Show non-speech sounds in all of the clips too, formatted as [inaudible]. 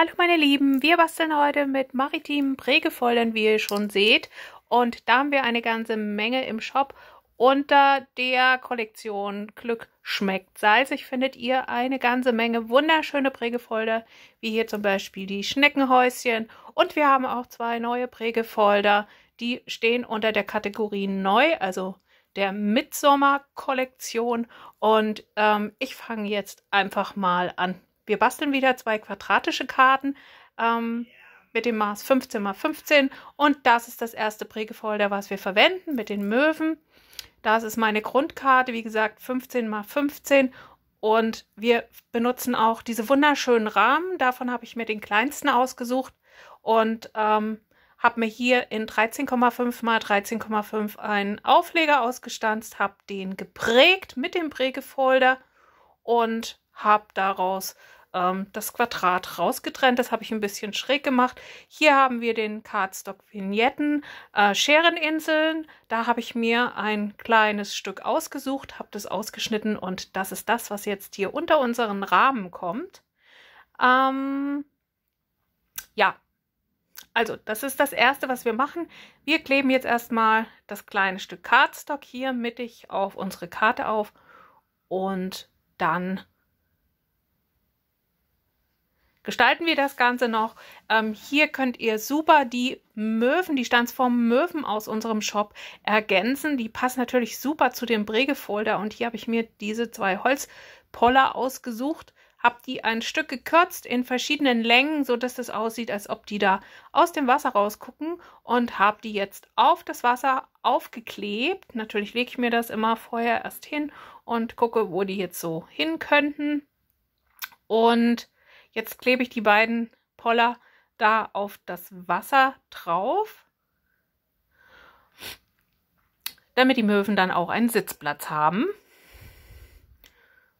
Hallo meine Lieben, wir basteln heute mit maritimen Prägefoldern, wie ihr schon seht. Und da haben wir eine ganze Menge im Shop unter der Kollektion Glück schmeckt salzig. Findet ihr eine ganze Menge wunderschöne Prägefolder, wie hier zum Beispiel die Schneckenhäuschen. Und wir haben auch zwei neue Prägefolder, die stehen unter der Kategorie Neu, also der midsommer kollektion Und ähm, ich fange jetzt einfach mal an wir basteln wieder zwei quadratische Karten ähm, mit dem Maß 15 mal 15 und das ist das erste Prägefolder, was wir verwenden mit den Möwen. Das ist meine Grundkarte, wie gesagt 15 mal 15 und wir benutzen auch diese wunderschönen Rahmen. Davon habe ich mir den kleinsten ausgesucht und ähm, habe mir hier in 13,5 mal 13,5 einen Aufleger ausgestanzt, habe den geprägt mit dem Prägefolder und habe daraus ähm, das Quadrat rausgetrennt. Das habe ich ein bisschen schräg gemacht. Hier haben wir den Cardstock-Vignetten, äh, Schereninseln. Da habe ich mir ein kleines Stück ausgesucht, habe das ausgeschnitten und das ist das, was jetzt hier unter unseren Rahmen kommt. Ähm, ja, also, das ist das Erste, was wir machen. Wir kleben jetzt erstmal das kleine Stück Cardstock hier mittig auf unsere Karte auf und dann gestalten wir das Ganze noch. Ähm, hier könnt ihr super die Möwen, die Standsform Möwen aus unserem Shop ergänzen. Die passen natürlich super zu dem Bregefolder und hier habe ich mir diese zwei Holzpoller ausgesucht. Habe die ein Stück gekürzt in verschiedenen Längen, sodass das aussieht, als ob die da aus dem Wasser rausgucken und habe die jetzt auf das Wasser aufgeklebt. Natürlich lege ich mir das immer vorher erst hin und gucke, wo die jetzt so hin könnten. Und Jetzt klebe ich die beiden Poller da auf das Wasser drauf, damit die Möwen dann auch einen Sitzplatz haben.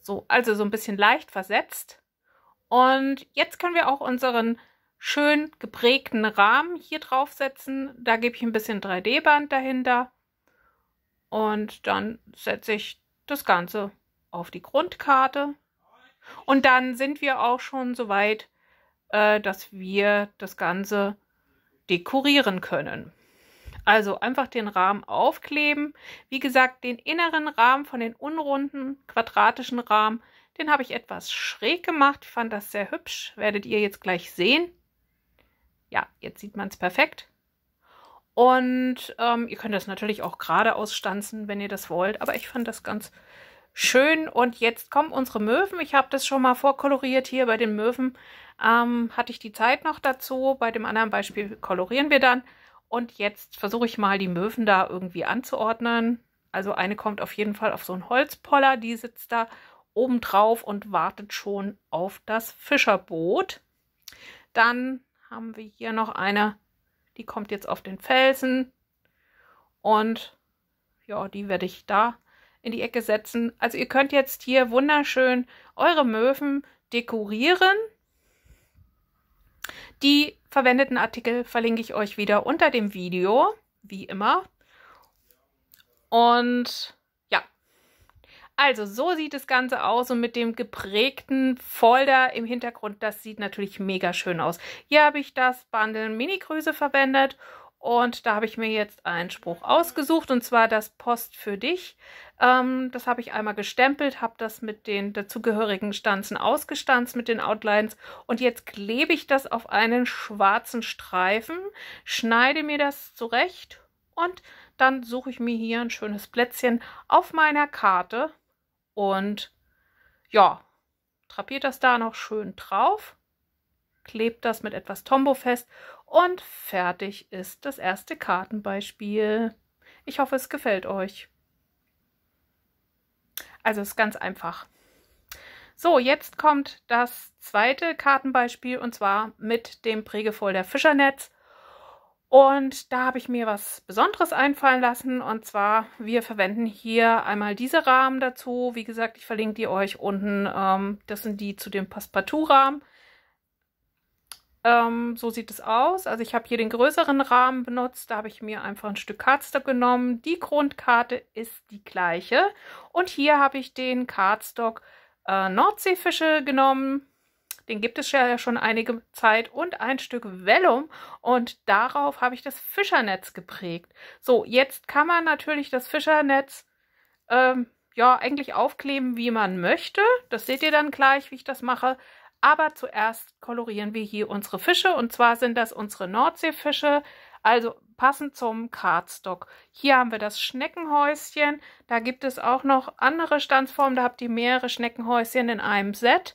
So, also so ein bisschen leicht versetzt. Und jetzt können wir auch unseren schön geprägten Rahmen hier draufsetzen. Da gebe ich ein bisschen 3D-Band dahinter. Und dann setze ich das Ganze auf die Grundkarte. Und dann sind wir auch schon so weit, äh, dass wir das Ganze dekorieren können. Also einfach den Rahmen aufkleben. Wie gesagt, den inneren Rahmen von den unrunden quadratischen Rahmen, den habe ich etwas schräg gemacht. Ich fand das sehr hübsch. Werdet ihr jetzt gleich sehen. Ja, jetzt sieht man es perfekt. Und ähm, ihr könnt das natürlich auch gerade ausstanzen, wenn ihr das wollt. Aber ich fand das ganz schön. Und jetzt kommen unsere Möwen. Ich habe das schon mal vorkoloriert hier bei den Möwen. Ähm, hatte ich die Zeit noch dazu. Bei dem anderen Beispiel kolorieren wir dann. Und jetzt versuche ich mal, die Möwen da irgendwie anzuordnen. Also eine kommt auf jeden Fall auf so einen Holzpoller. Die sitzt da oben drauf und wartet schon auf das Fischerboot. Dann haben wir hier noch eine, die kommt jetzt auf den Felsen. Und ja, die werde ich da in die Ecke setzen. Also ihr könnt jetzt hier wunderschön eure Möwen dekorieren. Die verwendeten Artikel verlinke ich euch wieder unter dem Video, wie immer. Und ja, also so sieht das Ganze aus und mit dem geprägten Folder im Hintergrund, das sieht natürlich mega schön aus. Hier habe ich das Bundle Mini-Grüße verwendet und da habe ich mir jetzt einen Spruch ausgesucht und zwar das Post für dich. Ähm, das habe ich einmal gestempelt, habe das mit den dazugehörigen Stanzen ausgestanzt mit den Outlines und jetzt klebe ich das auf einen schwarzen Streifen, schneide mir das zurecht und dann suche ich mir hier ein schönes Plätzchen auf meiner Karte und ja, trapiert das da noch schön drauf, klebt das mit etwas Tombo fest und fertig ist das erste Kartenbeispiel. Ich hoffe, es gefällt euch. Also es ist ganz einfach. So, jetzt kommt das zweite Kartenbeispiel und zwar mit dem Prägefolder Fischernetz. Und da habe ich mir was Besonderes einfallen lassen. Und zwar, wir verwenden hier einmal diese Rahmen dazu. Wie gesagt, ich verlinke die euch unten. Ähm, das sind die zu dem Passepartout-Rahmen. Ähm, so sieht es aus. Also ich habe hier den größeren Rahmen benutzt. Da habe ich mir einfach ein Stück Cardstock genommen. Die Grundkarte ist die gleiche. Und hier habe ich den Cardstock äh, Nordseefische genommen. Den gibt es ja schon einige Zeit und ein Stück Vellum und darauf habe ich das Fischernetz geprägt. So, jetzt kann man natürlich das Fischernetz ähm, ja eigentlich aufkleben, wie man möchte. Das seht ihr dann gleich, wie ich das mache. Aber zuerst kolorieren wir hier unsere Fische und zwar sind das unsere Nordseefische, also passend zum Cardstock. Hier haben wir das Schneckenhäuschen, da gibt es auch noch andere Standsformen, da habt ihr mehrere Schneckenhäuschen in einem Set.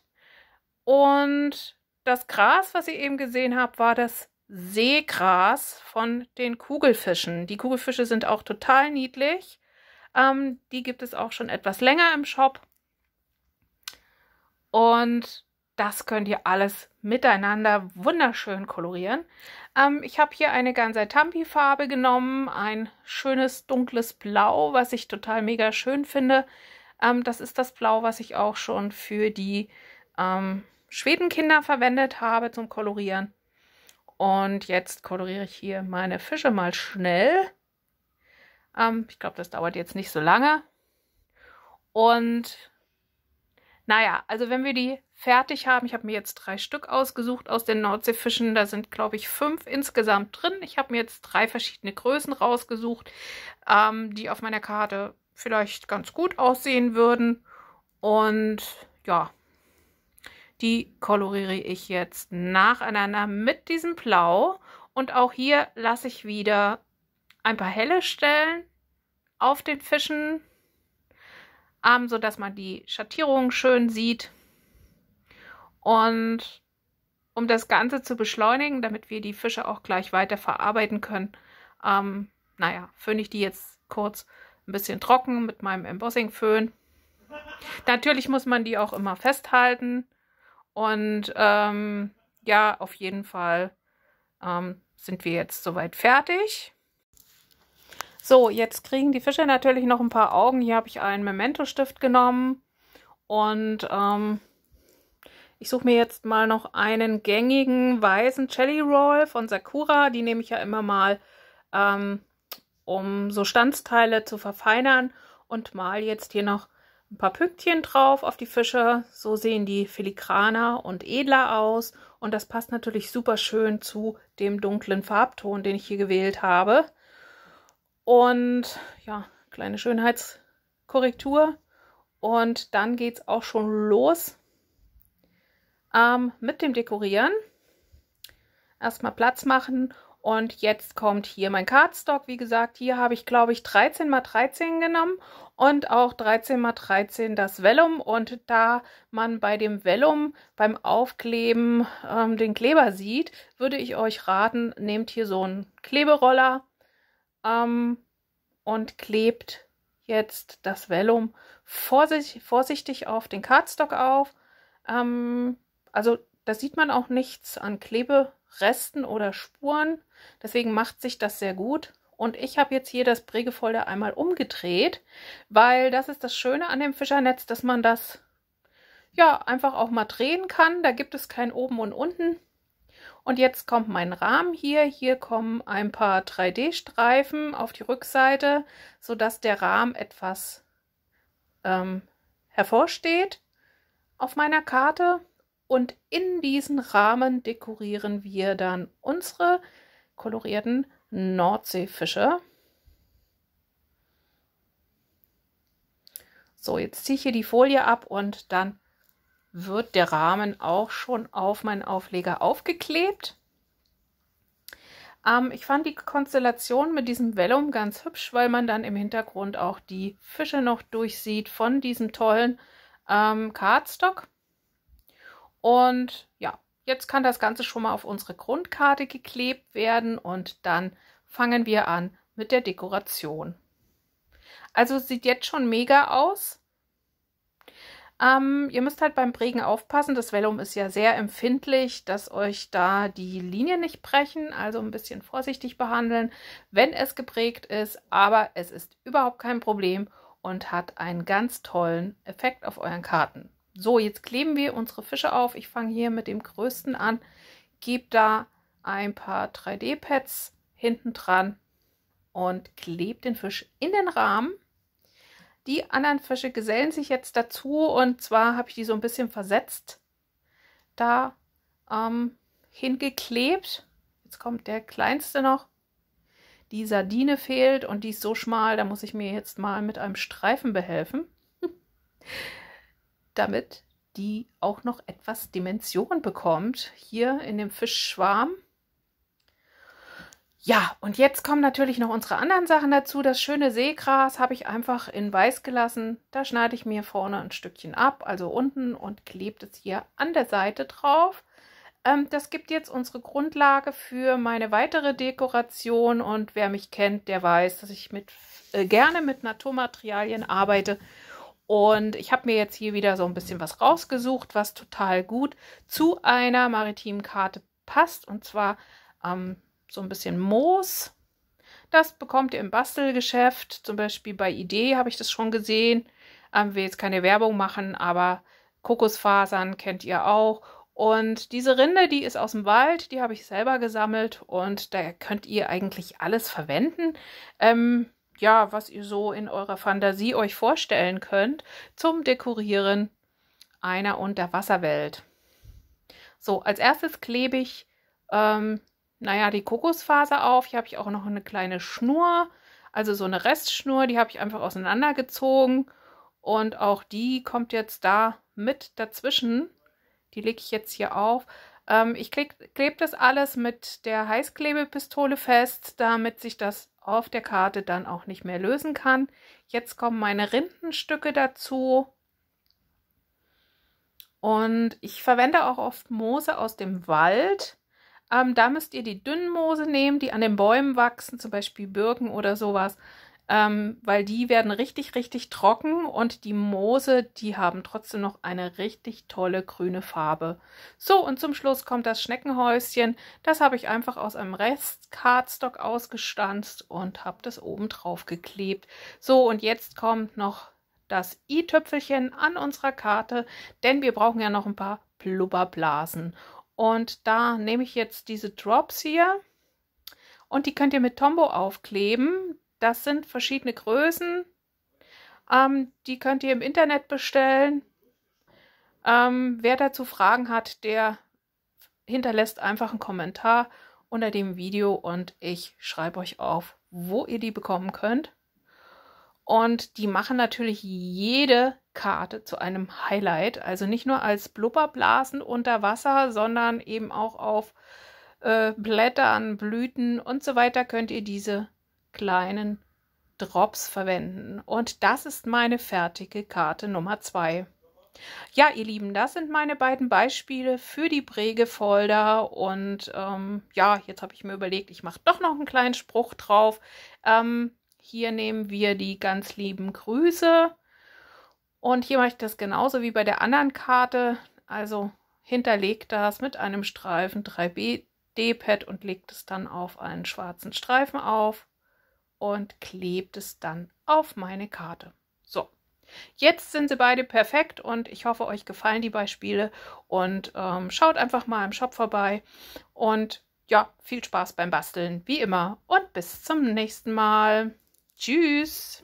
Und das Gras, was ihr eben gesehen habt, war das Seegras von den Kugelfischen. Die Kugelfische sind auch total niedlich. Ähm, die gibt es auch schon etwas länger im Shop. Und das könnt ihr alles miteinander wunderschön kolorieren. Ähm, ich habe hier eine ganze Tampi-Farbe genommen, ein schönes dunkles Blau, was ich total mega schön finde. Ähm, das ist das Blau, was ich auch schon für die ähm, Schwedenkinder verwendet habe zum Kolorieren. Und jetzt koloriere ich hier meine Fische mal schnell. Ähm, ich glaube, das dauert jetzt nicht so lange. Und naja, also wenn wir die fertig haben. Ich habe mir jetzt drei Stück ausgesucht aus den Nordseefischen. Da sind, glaube ich, fünf insgesamt drin. Ich habe mir jetzt drei verschiedene Größen rausgesucht, ähm, die auf meiner Karte vielleicht ganz gut aussehen würden. Und ja, die koloriere ich jetzt nacheinander mit diesem Blau. Und auch hier lasse ich wieder ein paar helle Stellen auf den Fischen, ähm, sodass man die Schattierungen schön sieht. Und um das Ganze zu beschleunigen, damit wir die Fische auch gleich weiter verarbeiten können, ähm, naja, föhne ich die jetzt kurz ein bisschen trocken mit meinem Embossing-Föhn. Natürlich muss man die auch immer festhalten. Und ähm, ja, auf jeden Fall ähm, sind wir jetzt soweit fertig. So, jetzt kriegen die Fische natürlich noch ein paar Augen. Hier habe ich einen Memento-Stift genommen und ähm, ich suche mir jetzt mal noch einen gängigen weißen Jelly Roll von Sakura. Die nehme ich ja immer mal, ähm, um so Standsteile zu verfeinern. Und mal jetzt hier noch ein paar Pünktchen drauf auf die Fische. So sehen die filigraner und edler aus. Und das passt natürlich super schön zu dem dunklen Farbton, den ich hier gewählt habe. Und ja, kleine Schönheitskorrektur. Und dann geht es auch schon los ähm, mit dem Dekorieren. Erstmal Platz machen und jetzt kommt hier mein Cardstock. Wie gesagt, hier habe ich glaube ich 13 x 13 genommen und auch 13 x 13 das Vellum. Und da man bei dem Vellum beim Aufkleben ähm, den Kleber sieht, würde ich euch raten, nehmt hier so einen Kleberoller ähm, und klebt jetzt das Vellum vorsichtig, vorsichtig auf den Cardstock auf. Ähm, also da sieht man auch nichts an Kleberesten oder Spuren. Deswegen macht sich das sehr gut. Und ich habe jetzt hier das Prägefolder einmal umgedreht, weil das ist das Schöne an dem Fischernetz, dass man das ja einfach auch mal drehen kann. Da gibt es kein oben und unten. Und jetzt kommt mein Rahmen hier. Hier kommen ein paar 3D-Streifen auf die Rückseite, sodass der Rahmen etwas ähm, hervorsteht auf meiner Karte. Und in diesen Rahmen dekorieren wir dann unsere kolorierten Nordseefische. So, jetzt ziehe ich hier die Folie ab und dann wird der Rahmen auch schon auf meinen Aufleger aufgeklebt. Ähm, ich fand die Konstellation mit diesem Vellum ganz hübsch, weil man dann im Hintergrund auch die Fische noch durchsieht von diesem tollen ähm, Cardstock. Und ja, jetzt kann das Ganze schon mal auf unsere Grundkarte geklebt werden und dann fangen wir an mit der Dekoration. Also sieht jetzt schon mega aus. Ähm, ihr müsst halt beim Prägen aufpassen. Das Vellum ist ja sehr empfindlich, dass euch da die Linien nicht brechen. Also ein bisschen vorsichtig behandeln, wenn es geprägt ist. Aber es ist überhaupt kein Problem und hat einen ganz tollen Effekt auf euren Karten. So, jetzt kleben wir unsere Fische auf. Ich fange hier mit dem größten an, gebe da ein paar 3D-Pads hinten dran und klebe den Fisch in den Rahmen. Die anderen Fische gesellen sich jetzt dazu und zwar habe ich die so ein bisschen versetzt da ähm, hingeklebt. Jetzt kommt der kleinste noch. Die Sardine fehlt und die ist so schmal, da muss ich mir jetzt mal mit einem Streifen behelfen. [laughs] damit die auch noch etwas Dimension bekommt hier in dem Fischschwarm. Ja, und jetzt kommen natürlich noch unsere anderen Sachen dazu. Das schöne Seegras habe ich einfach in weiß gelassen. Da schneide ich mir vorne ein Stückchen ab, also unten, und klebt es hier an der Seite drauf. Ähm, das gibt jetzt unsere Grundlage für meine weitere Dekoration. Und wer mich kennt, der weiß, dass ich mit, äh, gerne mit Naturmaterialien arbeite. Und ich habe mir jetzt hier wieder so ein bisschen was rausgesucht, was total gut zu einer maritimen Karte passt. Und zwar ähm, so ein bisschen Moos. Das bekommt ihr im Bastelgeschäft. Zum Beispiel bei Idee habe ich das schon gesehen. Ähm, will jetzt keine Werbung machen, aber Kokosfasern kennt ihr auch. Und diese Rinde, die ist aus dem Wald, die habe ich selber gesammelt und da könnt ihr eigentlich alles verwenden. Ähm, ja, was ihr so in eurer Fantasie euch vorstellen könnt, zum Dekorieren einer Unterwasserwelt. So, als erstes klebe ich, ähm, naja, die Kokosfaser auf. Hier habe ich auch noch eine kleine Schnur, also so eine Restschnur, die habe ich einfach auseinandergezogen. Und auch die kommt jetzt da mit dazwischen. Die lege ich jetzt hier auf. Ähm, ich klebe das alles mit der Heißklebepistole fest, damit sich das auf der Karte dann auch nicht mehr lösen kann. Jetzt kommen meine Rindenstücke dazu. Und ich verwende auch oft Moose aus dem Wald. Ähm, da müsst ihr die dünnen Moose nehmen, die an den Bäumen wachsen, zum Beispiel Birken oder sowas ähm, weil die werden richtig, richtig trocken und die Moose, die haben trotzdem noch eine richtig tolle grüne Farbe. So, und zum Schluss kommt das Schneckenhäuschen. Das habe ich einfach aus einem Rest Cardstock ausgestanzt und habe das oben drauf geklebt. So, und jetzt kommt noch das i-Töpfelchen an unserer Karte, denn wir brauchen ja noch ein paar Blubberblasen. Und da nehme ich jetzt diese Drops hier und die könnt ihr mit Tombow aufkleben. Das sind verschiedene Größen. Ähm, die könnt ihr im Internet bestellen. Ähm, wer dazu Fragen hat, der hinterlässt einfach einen Kommentar unter dem Video und ich schreibe euch auf, wo ihr die bekommen könnt. Und die machen natürlich jede Karte zu einem Highlight. Also nicht nur als Blubberblasen unter Wasser, sondern eben auch auf äh, Blättern, Blüten und so weiter könnt ihr diese kleinen Drops verwenden. Und das ist meine fertige Karte Nummer 2. Ja, ihr Lieben, das sind meine beiden Beispiele für die Prägefolder. Und ähm, ja, jetzt habe ich mir überlegt, ich mache doch noch einen kleinen Spruch drauf. Ähm, hier nehmen wir die ganz lieben Grüße. Und hier mache ich das genauso wie bei der anderen Karte. Also hinterlegt das mit einem Streifen 3B D-Pad und legt es dann auf einen schwarzen Streifen auf und klebt es dann auf meine Karte. So, jetzt sind sie beide perfekt und ich hoffe, euch gefallen die Beispiele und ähm, schaut einfach mal im Shop vorbei und ja, viel Spaß beim Basteln, wie immer und bis zum nächsten Mal. Tschüss!